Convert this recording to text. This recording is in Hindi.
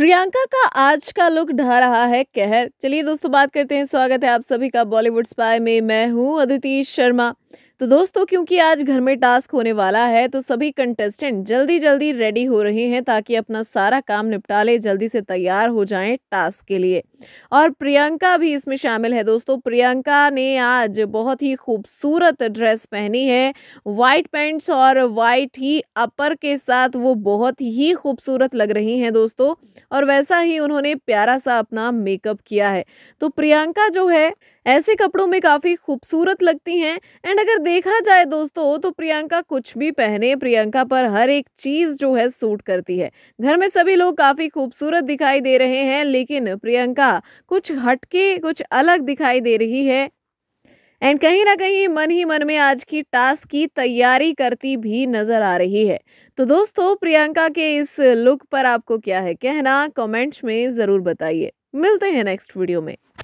प्रियंका का आज का लुक ढा रहा है कहर चलिए दोस्तों बात करते हैं स्वागत है आप सभी का बॉलीवुड स्पाई में मैं हूं अदिति शर्मा तो दोस्तों क्योंकि आज घर में टास्क होने वाला है तो सभी कंटेस्टेंट जल्दी जल्दी रेडी हो रहे हैं ताकि अपना सारा काम निपटा ले जल्दी से तैयार हो जाएं टास्क के लिए और प्रियंका भी इसमें शामिल है दोस्तों प्रियंका ने आज बहुत ही खूबसूरत ड्रेस पहनी है वाइट पैंट्स और वाइट ही अपर के साथ वो बहुत ही खूबसूरत लग रही हैं दोस्तों और वैसा ही उन्होंने प्यारा सा अपना मेकअप किया है तो प्रियंका जो है ऐसे कपड़ों में काफ़ी खूबसूरत लगती हैं एंड अगर देखा जाए दोस्तों तो प्रियंका कुछ भी पहने प्रियंका पर हर एक चीज़ जो है सूट करती है घर में सभी लोग काफ़ी खूबसूरत दिखाई दे रहे हैं लेकिन प्रियंका कुछ हटके कुछ अलग दिखाई दे रही है एंड कहीं ना कहीं मन ही मन में आज की टास्क की तैयारी करती भी नज़र आ रही है तो दोस्तों प्रियंका के इस लुक पर आपको क्या है कहना कमेंट्स में ज़रूर बताइए मिलते हैं नेक्स्ट वीडियो में